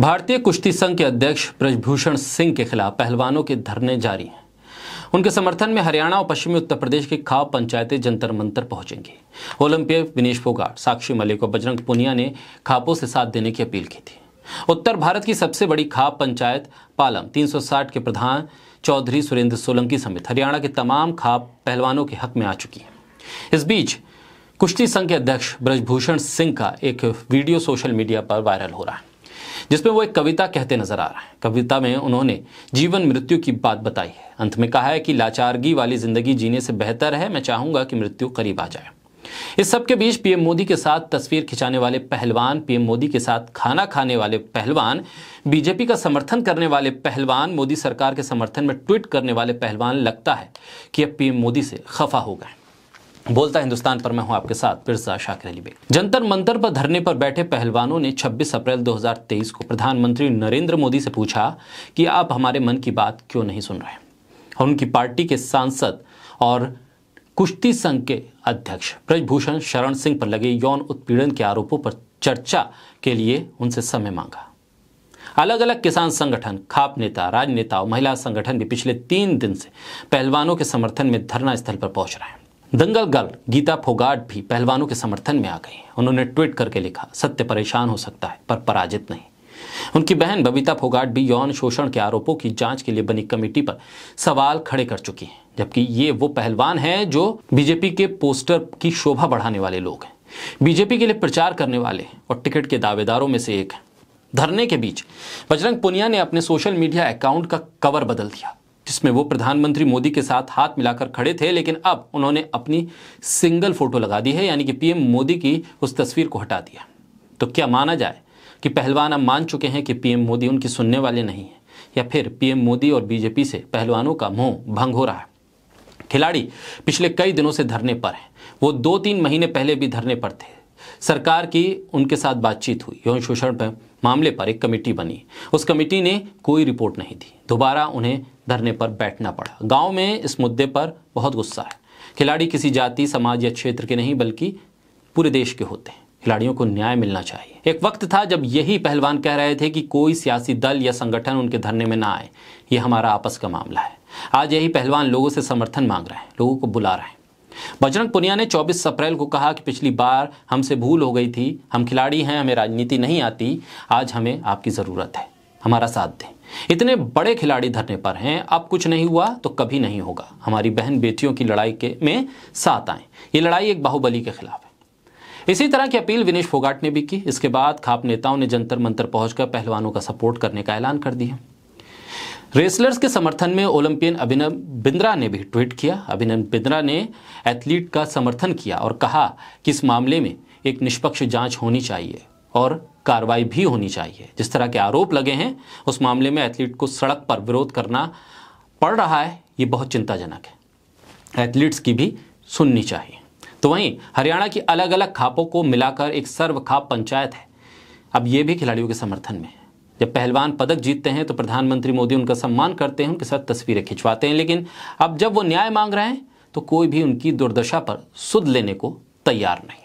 भारतीय कुश्ती संघ के अध्यक्ष ब्रजभूषण सिंह के खिलाफ पहलवानों के धरने जारी हैं उनके समर्थन में हरियाणा और पश्चिमी उत्तर प्रदेश की खाव पंचायतें जंतर मंतर पहुंचेंगी ओलंपियन विनेश फोगाट साक्षी मलिक और बजरंग पुनिया ने खापों से साथ देने की अपील की थी उत्तर भारत की सबसे बड़ी खाप पंचायत पालम 360 के प्रधान चौधरी सुरेंद्र सोलंकी समेत हरियाणा के तमाम खाप पहलवानों के हक में आ चुकी है इस बीच कुश्ती संघ के अध्यक्ष ब्रजभूषण सिंह का एक वीडियो सोशल मीडिया पर वायरल हो रहा है जिसमें वो एक कविता कहते नजर आ रहा है कविता में उन्होंने जीवन मृत्यु की बात बताई है अंत में कहा है कि लाचारगी वाली जिंदगी जीने से बेहतर है मैं चाहूंगा कि मृत्यु करीब आ जाए इस सबके बीच पीएम मोदी के साथ तस्वीर खिंचाने वाले पहलवान पीएम मोदी के साथ खाना खाने वाले पहलवान बीजेपी का समर्थन करने वाले पहलवान मोदी सरकार के समर्थन में ट्वीट करने वाले पहलवान लगता है कि अब पीएम मोदी से खफा हो गए बोलता हिंदुस्तान पर मैं हूं आपके साथ मिर्जा शाकिर अली बेग जंतर मंतर पर धरने पर बैठे पहलवानों ने 26 अप्रैल 2023 को प्रधानमंत्री नरेंद्र मोदी से पूछा कि आप हमारे मन की बात क्यों नहीं सुन रहे और उनकी पार्टी के सांसद और कुश्ती संघ के अध्यक्ष ब्रजभूषण शरण सिंह पर लगे यौन उत्पीड़न के आरोपों पर चर्चा के लिए उनसे समय मांगा अलग अलग किसान संगठन खाप नेता राजनेता और महिला संगठन भी पिछले तीन दिन से पहलवानों के समर्थन में धरना स्थल पर पहुंच रहे हैं दंगल गर्ल गीता फोगाट भी पहलवानों के समर्थन में आ गई उन्होंने ट्वीट करके लिखा सत्य परेशान हो सकता है पर पराजित नहीं उनकी बहन बबीता फोगाट भी यौन शोषण के आरोपों की जांच के लिए बनी कमेटी पर सवाल खड़े कर चुकी हैं जबकि ये वो पहलवान हैं जो बीजेपी के पोस्टर की शोभा बढ़ाने वाले लोग हैं बीजेपी के लिए प्रचार करने वाले और टिकट के दावेदारों में से एक धरने के बीच बजरंग पुनिया ने अपने सोशल मीडिया अकाउंट का कवर बदल दिया जिसमें वो प्रधानमंत्री मोदी के साथ हाथ मिलाकर खड़े थे लेकिन अब उन्होंने अपनी सिंगल फोटो लगा दी है यानी कि पीएम मोदी की उस तस्वीर को हटा दिया तो क्या माना जाए कि पहलवान अब मान चुके हैं कि पीएम मोदी उनकी सुनने वाले नहीं हैं या फिर पीएम मोदी और बीजेपी से पहलवानों का मोह भंग हो रहा है खिलाड़ी पिछले कई दिनों से धरने पर हैं वो दो तीन महीने पहले भी धरने पर थे सरकार की उनके साथ बातचीत हुई यौन शोषण पर मामले पर एक कमेटी बनी उस कमेटी ने कोई रिपोर्ट नहीं दी दोबारा उन्हें धरने पर बैठना पड़ा गांव में इस मुद्दे पर बहुत गुस्सा है खिलाड़ी किसी जाति समाज या क्षेत्र के नहीं बल्कि पूरे देश के होते हैं खिलाड़ियों को न्याय मिलना चाहिए एक वक्त था जब यही पहलवान कह रहे थे कि कोई सियासी दल या संगठन उनके धरने में ना आए ये हमारा आपस का मामला है आज यही पहलवान लोगों से समर्थन मांग रहे हैं लोगों को बुला रहे हैं बजरंग पुनिया ने 24 अप्रैल को कहा कि पिछली बार हमसे भूल हो गई थी हम खिलाड़ी हैं हमें राजनीति नहीं आती आज हमें आपकी ज़रूरत है हमारा साथ दें इतने बड़े खिलाड़ी धरने पर हैं अब कुछ नहीं हुआ तो कभी नहीं होगा हमारी बहन बेटियों की लड़ाई के में साथ आए ये लड़ाई एक बाहुबली के खिलाफ है इसी तरह की अपील विनेश फोगाट ने भी की इसके बाद खाप नेताओं ने जंतर मंतर पहुंचकर पहलवानों का सपोर्ट करने का ऐलान कर दिया रेसलर्स के समर्थन में ओलंपियन अभिनव बिंद्रा ने भी ट्वीट किया अभिनव बिंद्रा ने एथलीट का समर्थन किया और कहा कि इस मामले में एक निष्पक्ष जांच होनी चाहिए और कार्रवाई भी होनी चाहिए जिस तरह के आरोप लगे हैं उस मामले में एथलीट को सड़क पर विरोध करना पड़ रहा है ये बहुत चिंताजनक है एथलीट्स की भी सुननी चाहिए तो वहीं हरियाणा की अलग अलग खापों को मिलाकर एक सर्व खाप पंचायत है अब ये भी खिलाड़ियों के समर्थन में है जब पहलवान पदक जीतते हैं तो प्रधानमंत्री मोदी उनका सम्मान करते हैं उनके साथ तस्वीरें खिंचवाते हैं लेकिन अब जब वो न्याय मांग रहे हैं तो कोई भी उनकी दुर्दशा पर सुध लेने को तैयार नहीं